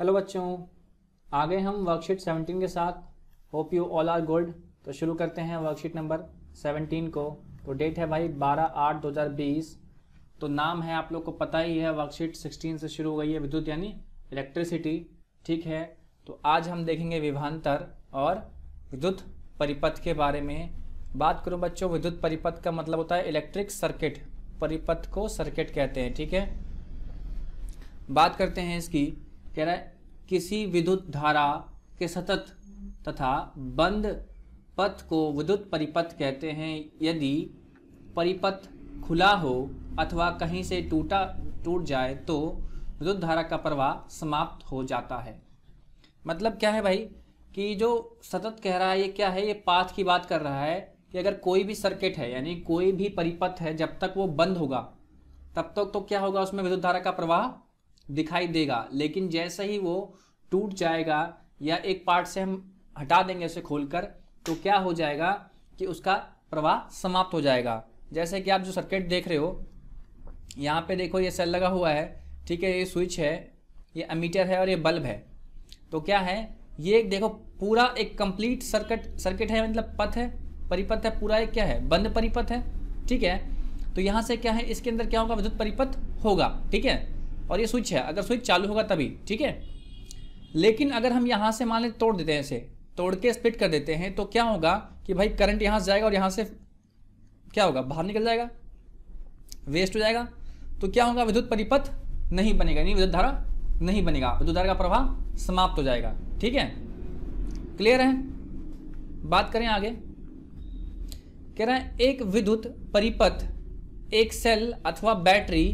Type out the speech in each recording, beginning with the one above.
Hello बच्चों आ गए हम वर्कशीट 17 के साथ hope you all are good तो शुरू करते हैं वर्कशीट नंबर 17 को तो डेट है भाई 12 आठ 2020 तो नाम है आप लोग को पता ही है वर्कशीट 16 से शुरू हो गई है विद्युत यानी इलेक्ट्रिसिटी ठीक है तो आज हम देखेंगे विभांतर और विद्युत परिपथ के बारे में बात करूँ बच्चों विद्युत परिपथ का मतलब होता है इलेक्ट्रिक सर्किट परिपथ को सर्किट कहते हैं ठीक है बात करते हैं इसकी कह रहा है किसी विद्युत धारा के सतत तथा बंद पथ को विद्युत परिपथ कहते हैं यदि परिपथ खुला हो अथवा कहीं से टूटा टूट जाए तो विद्युत धारा का प्रवाह समाप्त हो जाता है मतलब क्या है भाई कि जो सतत कह रहा है ये क्या है ये पाथ की बात कर रहा है कि अगर कोई भी सर्किट है यानी कोई भी परिपथ है जब तक वो बंद होगा तब तक तो, तो क्या होगा उसमें विद्युत धारा का प्रवाह दिखाई देगा लेकिन जैसे ही वो टूट जाएगा या एक पार्ट से हम हटा देंगे उसे खोलकर तो क्या हो जाएगा कि उसका प्रवाह समाप्त हो जाएगा जैसे कि आप जो सर्किट देख रहे हो यहाँ पे देखो ये सेल लगा हुआ है ठीक है ये स्विच है ये अमीटर है और ये बल्ब है तो क्या है ये एक देखो पूरा एक कंप्लीट सर्किट सर्किट है मतलब पथ है परिपथ है पूरा एक क्या है बंद परिपथ है ठीक है तो यहाँ से क्या है इसके अंदर क्या होगा विद्युत परिपथ होगा ठीक है और ये स्विच है अगर स्विच चालू होगा तभी ठीक है लेकिन अगर हम यहाँ से मान लें तोड़ देते हैं इसे तोड़ के स्प्लिट कर देते हैं तो क्या होगा कि भाई करंट यहाँ से जाएगा और यहाँ से क्या होगा बाहर निकल जाएगा वेस्ट हो जाएगा तो क्या होगा विद्युत परिपथ नहीं बनेगा नहीं विद्युत धारा नहीं बनेगा विद्युत धारा का प्रभाव समाप्त हो जाएगा ठीक है क्लियर है बात करें आगे कह रहे हैं एक विद्युत परिपथ एक सेल अथवा बैटरी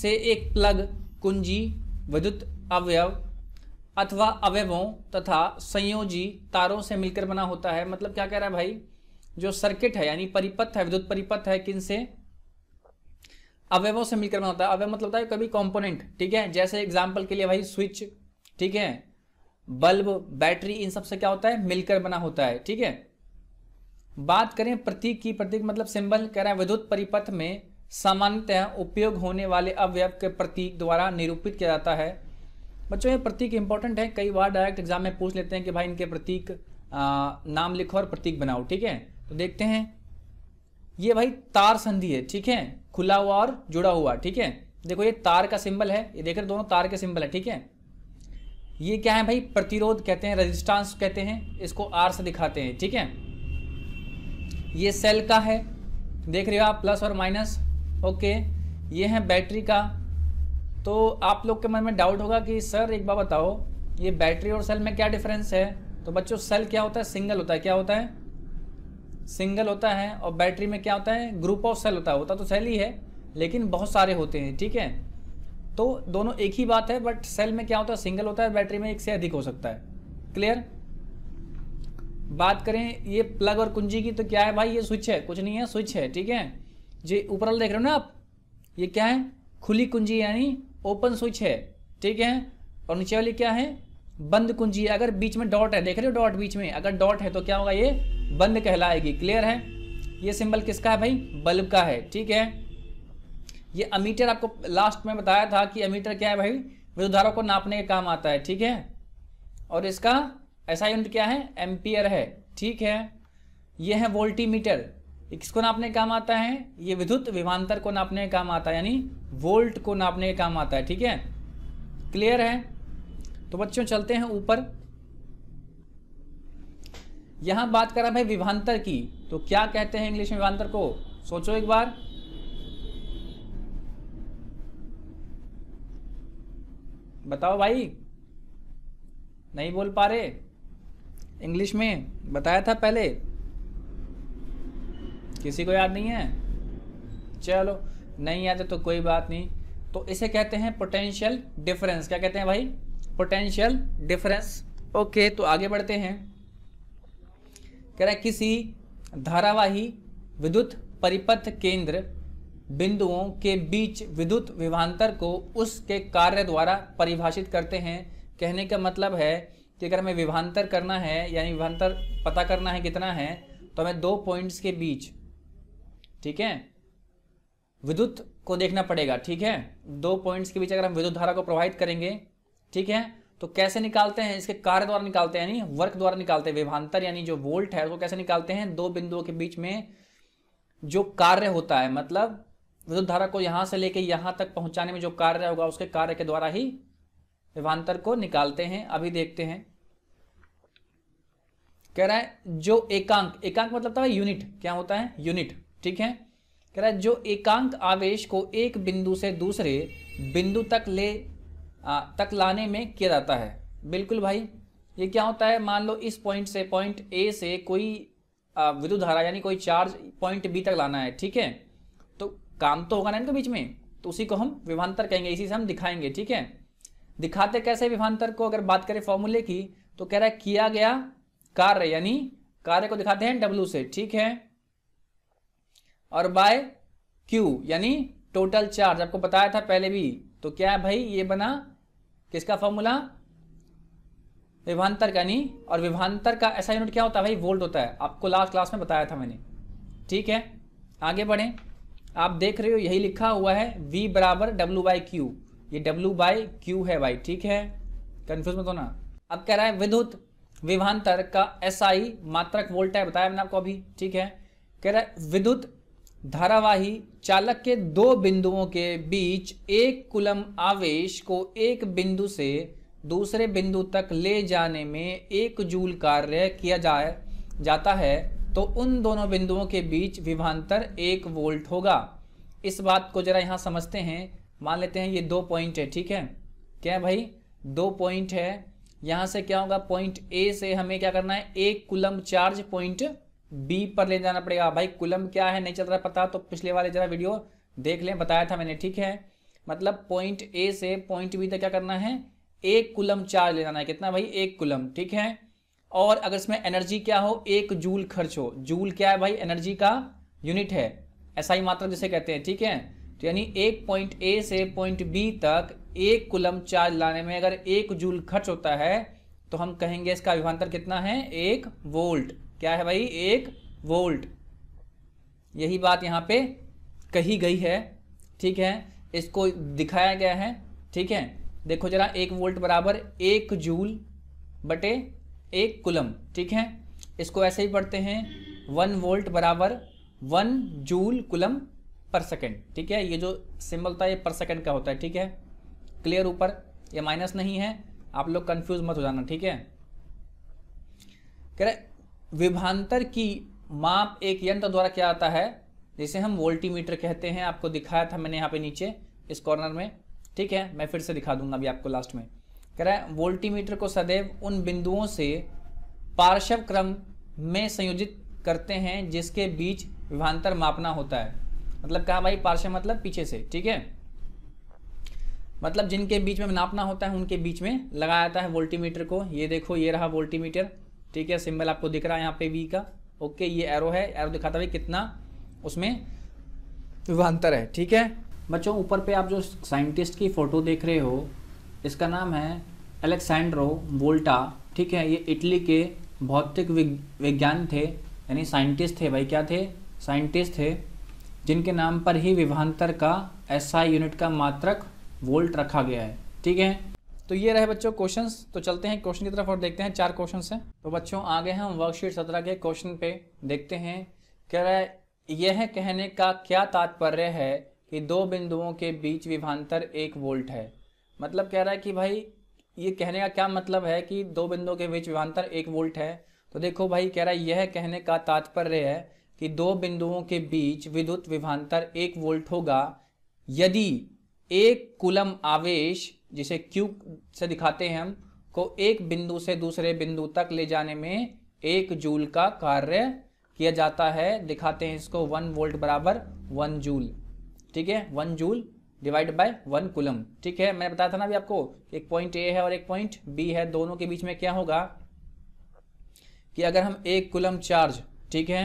से एक प्लग कुंजी विद्युत अवयव अथवा अवयवों तथा संयोजी तारों से मिलकर बना होता है मतलब क्या कह रहा है भाई जो सर्किट है यानी परिपथ है विद्युत परिपथ है किन से अवयवों से मिलकर बना होता है अवय मतलब होता है कभी कंपोनेंट ठीक है जैसे एग्जाम्पल के लिए भाई स्विच ठीक है बल्ब बैटरी इन सब से क्या होता है मिलकर बना होता है ठीक है बात करें प्रतीक की प्रतीक मतलब सिंबल कह रहा है विद्युत परिपथ में सामान्यतः उपयोग होने वाले अवयव के प्रतीक द्वारा निरूपित किया जाता है बच्चों ये प्रतीक इंपॉर्टेंट है कई बार डायरेक्ट एग्जाम में पूछ लेते हैं कि भाई इनके प्रतीक आ, नाम लिखो और प्रतीक बनाओ ठीक है तो देखते हैं ये भाई तार संधि है ठीक है खुला हुआ और जुड़ा हुआ ठीक है देखो ये तार का सिंबल है ये देख रहे दोनों तार के सिंबल है ठीक है ये क्या है भाई प्रतिरोध कहते हैं रजिस्टांस कहते हैं इसको आर से दिखाते हैं ठीक है ये सेल का है देख रहे हो आप प्लस और माइनस ओके ये है बैटरी का तो आप लोग के मन में डाउट होगा कि सर एक बार बताओ ये बैटरी और सेल में क्या डिफरेंस है तो बच्चों सेल क्या होता है सिंगल होता है क्या होता है सिंगल होता है और बैटरी में क्या होता है ग्रुप ऑफ सेल होता है होता तो सेल ही है लेकिन बहुत सारे होते हैं ठीक है तो दोनों एक ही बात है बट सेल में क्या होता है सिंगल होता है बैटरी में एक से अधिक हो सकता है क्लियर बात करें ये प्लग और कुंजी की तो क्या है भाई ये स्विच है कुछ नहीं है स्विच है ठीक है जो ऊपर देख रहे हो ना आप ये क्या है खुली कुंजी यानी ओपन स्विच है ठीक है और नीचे वाली क्या है बंद कुंजी अगर बीच में डॉट है देख रहे हो डॉट बीच में अगर डॉट है तो क्या होगा ये बंद कहलाएगी क्लियर है ये सिंबल किसका है भाई बल्ब का है ठीक है ये अमीटर आपको लास्ट में बताया था कि अमीटर क्या है भाई विद्युत को नापने के काम आता है ठीक है और इसका ऐसा यूनिट क्या है एम्पियर है ठीक है ये है वोल्टीमीटर ये किसको नापने काम आता है ये विद्युत विमानतर को नापने काम आता है यानी वोल्ट को नापने काम आता है ठीक है क्लियर है तो बच्चों चलते हैं ऊपर यहां बात करा भाई विभांतर की तो क्या कहते हैं इंग्लिश में विभांतर को सोचो एक बार बताओ भाई नहीं बोल पा रहे इंग्लिश में बताया था पहले किसी को याद नहीं है चलो नहीं याद है तो कोई बात नहीं तो इसे कहते हैं पोटेंशियल डिफरेंस क्या कहते हैं भाई पोटेंशियल डिफरेंस ओके तो आगे बढ़ते हैं कह रहे किसी धारावाही विद्युत परिपथ केंद्र बिंदुओं के बीच विद्युत विभांतर को उसके कार्य द्वारा परिभाषित करते हैं कहने का मतलब है कि अगर हमें विभांतर करना है यानी विभांतर पता करना है कितना है तो हमें दो पॉइंट्स के बीच ठीक है विद्युत को देखना पड़ेगा ठीक है दो पॉइंट्स के बीच अगर हम विद्युत धारा को प्रवाहित करेंगे ठीक है तो कैसे निकालते हैं इसके कार्य द्वारा निकालते हैं यानी वर्क द्वारा निकालते हैं विभांतर यानी जो वोल्ट है उसको कैसे निकालते हैं दो बिंदुओं के बीच में जो कार्य होता है मतलब विद्युत धारा को यहां से लेके यहां तक पहुंचाने में जो कार्य होगा उसके कार्य के द्वारा ही विभांतर को निकालते हैं अभी देखते हैं कह रहा है जो एकांक एकांक मतलब यूनिट तो क्या होता है यूनिट ठीक है कह रहा है जो एकांक आवेश को एक बिंदु से दूसरे बिंदु तक ले आ, तक लाने में किया जाता है बिल्कुल भाई ये क्या होता है मान लो इस पॉइंट से पॉइंट ए से कोई विद्युत धारा यानी कोई चार्ज पॉइंट बी तक लाना है ठीक है तो काम तो होगा ना इनके बीच में तो उसी को हम विभांतर कहेंगे इसी से हम दिखाएंगे ठीक है दिखाते कैसे विभांतर को अगर बात करें फॉर्मूले की तो कह रहा है किया गया कार्य यानी कार्य को दिखाते हैं डब्लू से ठीक है और बाय क्यू यानी टोटल चार्ज आपको बताया था पहले भी तो क्या है भाई ये बना किसका फॉर्मूला विभांतर का नहीं और विभांतर का ऐसा यूनिट क्या होता है भाई वोल्ट होता है आपको लास्ट क्लास में बताया था मैंने ठीक है आगे बढ़े आप देख रहे हो यही लिखा हुआ है V बराबर W बाई क्यू ये W बाई क्यू है भाई ठीक है कन्फ्यूज मत होना अब कह रहा है विद्युत विभांतर का एसआई SI मात्रक वोल्ट है बताया मैंने आपको अभी ठीक है कह रहा है विद्युत धारावाही चालक के दो बिंदुओं के बीच एक कुलम आवेश को एक बिंदु से दूसरे बिंदु तक ले जाने में एक जूल कार्य किया जाए जाता है तो उन दोनों बिंदुओं के बीच विभांतर एक वोल्ट होगा इस बात को जरा यहाँ समझते हैं मान लेते हैं ये दो पॉइंट है ठीक है क्या है भाई दो पॉइंट है यहाँ से क्या होगा पॉइंट ए से हमें क्या करना है एक कुलम चार्ज पॉइंट बी पर ले जाना पड़ेगा भाई कुलम क्या है नहीं चल रहा पता तो पिछले वाले जरा वीडियो देख लें बताया था मैंने ठीक है मतलब पॉइंट ए से पॉइंट बी तक क्या करना है एक कुलम चार्ज ले जाना है कितना भाई एक कुलम ठीक है और अगर इसमें एनर्जी क्या हो एक जूल खर्च हो जूल क्या है भाई एनर्जी का यूनिट है ऐसा ही मात्रा जिसे कहते हैं ठीक है तो यानी एक पॉइंट ए से पॉइंट बी तक एक कुलम चार्ज लाने में अगर एक जूल खर्च होता है तो हम कहेंगे इसका विभांतर कितना है एक वोल्ट क्या है भाई एक वोल्ट यही बात यहाँ पे कही गई है ठीक है इसको दिखाया गया है ठीक है देखो जरा एक वोल्ट बराबर एक जूल बटे एक कुलम ठीक है इसको ऐसे ही पढ़ते हैं वन वोल्ट बराबर वन जूल कुलम पर सेकेंड ठीक है ये जो सिंबल होता है ये पर सेकेंड का होता है ठीक है क्लियर ऊपर ये माइनस नहीं है आप लोग कंफ्यूज मत हो जाना ठीक है कह रहे विभांतर की माप एक यंत्र द्वारा क्या आता है जिसे हम वोल्टीमीटर कहते हैं आपको दिखाया था मैंने यहाँ पे नीचे इस कॉर्नर में ठीक है मैं फिर से दिखा दूंगा अभी आपको लास्ट में कह रहा है वोल्टीमीटर को सदैव उन बिंदुओं से पार्श्व क्रम में संयोजित करते हैं जिसके बीच विभांतर मापना होता है मतलब कहा भाई पार्श्व मतलब पीछे से ठीक है मतलब जिनके बीच में नापना होता है उनके बीच में लगाया जाता है वोल्टीमीटर को ये देखो ये रहा वोल्टीमीटर ठीक है सिंबल आपको दिख रहा है यहाँ पे वी का ओके ये एरो है एरो दिखाता है कितना उसमें विभांतर है ठीक है बच्चों ऊपर पे आप जो साइंटिस्ट की फ़ोटो देख रहे हो इसका नाम है अलेक्सेंड्रो वोल्टा ठीक है ये इटली के भौतिक विज्ञान थे यानी साइंटिस्ट थे भाई क्या थे साइंटिस्ट थे जिनके नाम पर ही विभांतर का एसआई SI यूनिट का मात्रक वोल्ट रखा गया है ठीक है तो ये रहे बच्चों क्वेश्चन तो चलते हैं क्वेश्चन की तरफ और देखते हैं चार क्वेश्चन हैं तो बच्चों आगे हम वर्कशीट सत्रह के क्वेश्चन पे देखते हैं कह रहा है यह कहने का क्या तात्पर्य है कि दो बिंदुओं के बीच विभांतर एक वोल्ट है मतलब कह रहा है कि भाई ये कहने का क्या मतलब है कि दो बिंदुओं के बीच विभांतर एक वोल्ट है तो देखो भाई कह रहा है यह कहने का तात्पर्य है कि दो बिंदुओं के बीच विद्युत विभांतर एक वोल्ट होगा यदि एक कुलम आवेश जिसे क्यू से दिखाते हैं हम को एक बिंदु से दूसरे बिंदु तक ले जाने में एक जूल का कार्य किया जाता है दिखाते हैं इसको वन वोल्ट बराबर वन जूल ठीक है one joule divide by one coulomb ठीक है मैंने बताया था ना अभी आपको एक पॉइंट ए है और एक पॉइंट बी है दोनों के बीच में क्या होगा कि अगर हम एक कुलम चार्ज ठीक है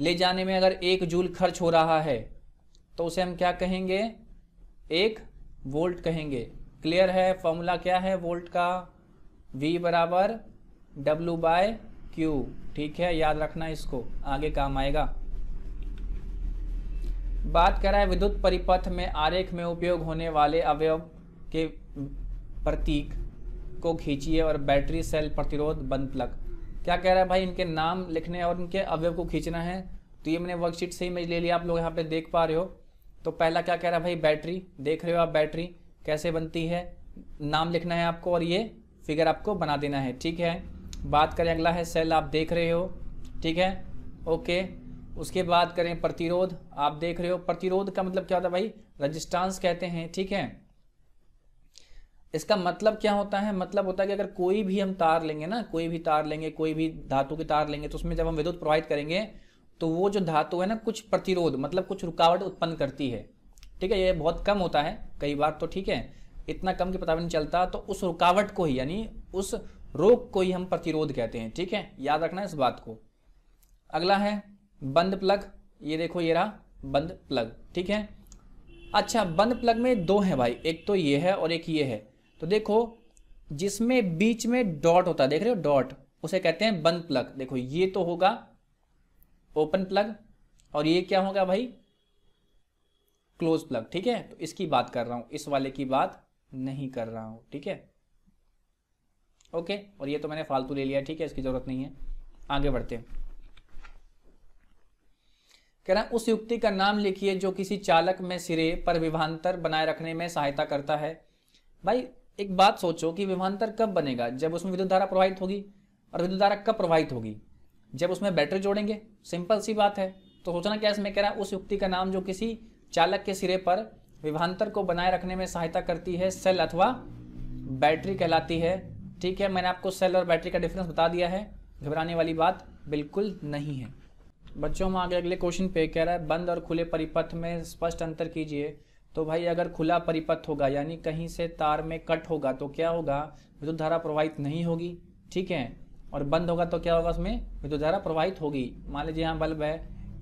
ले जाने में अगर एक जूल खर्च हो रहा है तो उसे हम क्या कहेंगे एक वोल्ट कहेंगे क्लियर है फॉर्मूला क्या है वोल्ट का V बराबर W बाय क्यू ठीक है याद रखना इसको आगे काम आएगा बात करें विद्युत परिपथ में आरेख में उपयोग होने वाले अवयव के प्रतीक को खींचिए और बैटरी सेल प्रतिरोध बंद प्लग क्या कह रहा है भाई इनके नाम लिखने और इनके अवयव को खींचना है तो ये मैंने वर्कशीट से ही मैं ले लिया आप लोग यहाँ पे देख पा रहे हो तो पहला क्या कह रहा है भाई बैटरी देख रहे हो आप बैटरी कैसे बनती है नाम लिखना है आपको और ये फिगर आपको बना देना है ठीक है बात करें अगला है सेल आप देख रहे हो ठीक है ओके उसके बाद करें प्रतिरोध आप देख रहे हो प्रतिरोध का मतलब क्या होता है भाई रजिस्टांस कहते हैं ठीक है इसका मतलब क्या होता है मतलब होता है कि अगर कोई भी हम तार लेंगे ना कोई भी तार लेंगे कोई भी धातु की तार लेंगे तो उसमें जब हम विद्युत प्रोवाइड करेंगे तो वो जो धातु है ना कुछ प्रतिरोध मतलब कुछ रुकावट उत्पन्न करती है ठीक है ये बहुत कम होता है कई बार तो ठीक है इतना कम कि पता भी नहीं चलता तो उस रुकावट को ही यानी उस रोग को ही हम प्रतिरोध कहते हैं ठीक है याद रखना इस बात को अगला है बंद प्लग ये देखो ये रहा बंद प्लग ठीक है अच्छा बंद प्लग में दो है भाई एक तो ये है और एक ये है तो देखो जिसमें बीच में डॉट होता है देख रहे हो डॉट उसे कहते हैं बंद प्लग देखो ये तो होगा ओपन प्लग और ये क्या होगा भाई क्लोज प्लग ठीक है तो इसकी बात कर रहा हूं इस वाले की बात नहीं कर रहा हूं ठीक है ओके और ये तो मैंने फालतू ले लिया ठीक है इसकी जरूरत नहीं है आगे बढ़ते हैं कह रहा उस युक्ति का नाम लिखिए जो किसी चालक में सिरे पर विभांतर बनाए रखने में सहायता करता है भाई एक बात सोचो कि विभांतर कब बनेगा जब उसमें विद्युत धारा प्रवाहित होगी और विद्युत धारा कब प्रवाहित होगी जब उसमें बैटरी जोड़ेंगे सिंपल सी बात है तो सोचना क्या इसमें कह रहा है उस युक्ति का नाम जो किसी चालक के सिरे पर विभांतर को बनाए रखने में सहायता करती है सेल अथवा बैटरी कहलाती है ठीक है मैंने आपको सेल और बैटरी का डिफरेंस बता दिया है घबराने वाली बात बिल्कुल नहीं है बच्चों हम आगे अगले क्वेश्चन पे कह रहा है बंद और खुले परिपथ में स्पष्ट अंतर कीजिए तो भाई अगर खुला परिपथ होगा यानी कहीं से तार में कट होगा तो क्या होगा विद्युत धारा प्रवाहित नहीं होगी ठीक है और बंद होगा तो क्या होगा उसमें विद्युत धारा प्रवाहित होगी मान लीजिए यहाँ बल्ब है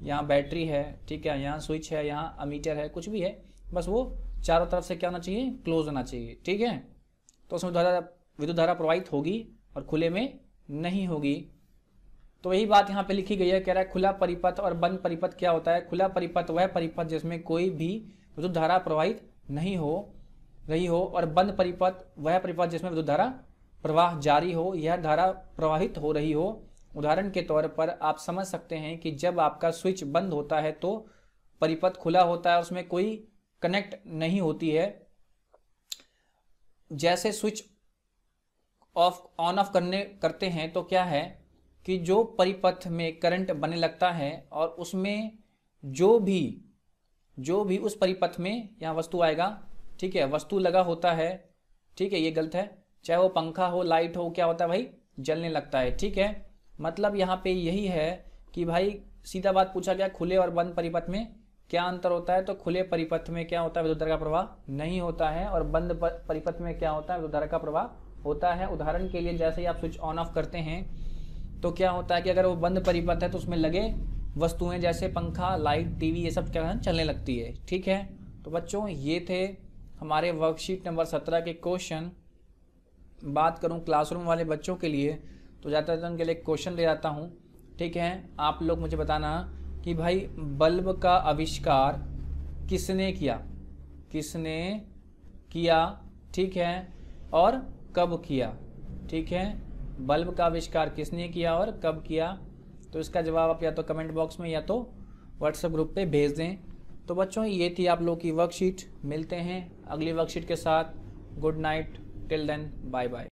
यहाँ बैटरी है ठीक है यहाँ स्विच है यहाँ अमीटर है कुछ भी है बस वो चारों तरफ से क्या होना चाहिए क्लोज होना चाहिए ठीक है तो उसमें विद्युत धारा प्रवाहित होगी और खुले में नहीं होगी तो यही बात यहाँ पे लिखी गई है कह रहा है खुला परिपथ और बंद परिपथ क्या होता है खुला परिपथ वह परिपथ जिसमें कोई भी विद्युत धारा प्रवाहित नहीं हो रही हो और बंद परिपथ वह परिपथ जिसमें विद्युत धारा प्रवाह जारी हो यह धारा प्रवाहित हो रही हो उदाहरण के तौर पर आप समझ सकते हैं कि जब आपका स्विच बंद होता है तो परिपथ खुला होता है उसमें कोई कनेक्ट नहीं होती है जैसे स्विच ऑफ ऑन ऑफ करने करते हैं तो क्या है कि जो परिपथ में करंट बने लगता है और उसमें जो भी जो भी उस परिपथ में यहाँ वस्तु आएगा ठीक है वस्तु लगा होता है ठीक है ये गलत है चाहे वो पंखा हो लाइट हो क्या होता है भाई जलने लगता है ठीक है मतलब यहाँ पे यही है कि भाई सीधा बात पूछा गया खुले और बंद परिपथ में क्या अंतर होता है तो खुले परिपथ में क्या होता है विद्युत का प्रवाह नहीं होता है और बंद परिपथ में क्या होता है विद्युत का प्रवाह होता है उदाहरण के लिए जैसे ही आप स्विच ऑन ऑफ करते हैं तो क्या होता है कि अगर वो बंद परिपथ है तो उसमें लगे वस्तुएं जैसे पंखा लाइट टीवी ये सब क्या चलने लगती है ठीक है तो बच्चों ये थे हमारे वर्कशीट नंबर सत्रह के क्वेश्चन बात करूँ क्लासरूम वाले बच्चों के लिए तो ज़्यादातर तो उनके लिए क्वेश्चन ले जाता हूँ ठीक है आप लोग मुझे बताना कि भाई बल्ब का आविष्कार किसने किया किसने किया ठीक है और कब किया ठीक है बल्ब का आविष्कार किसने किया और कब किया तो इसका जवाब आप या तो कमेंट बॉक्स में या तो व्हाट्सएप ग्रुप पे भेज दें तो बच्चों ये थी आप लोगों की वर्कशीट मिलते हैं अगली वर्कशीट के साथ good night Till then, bye bye.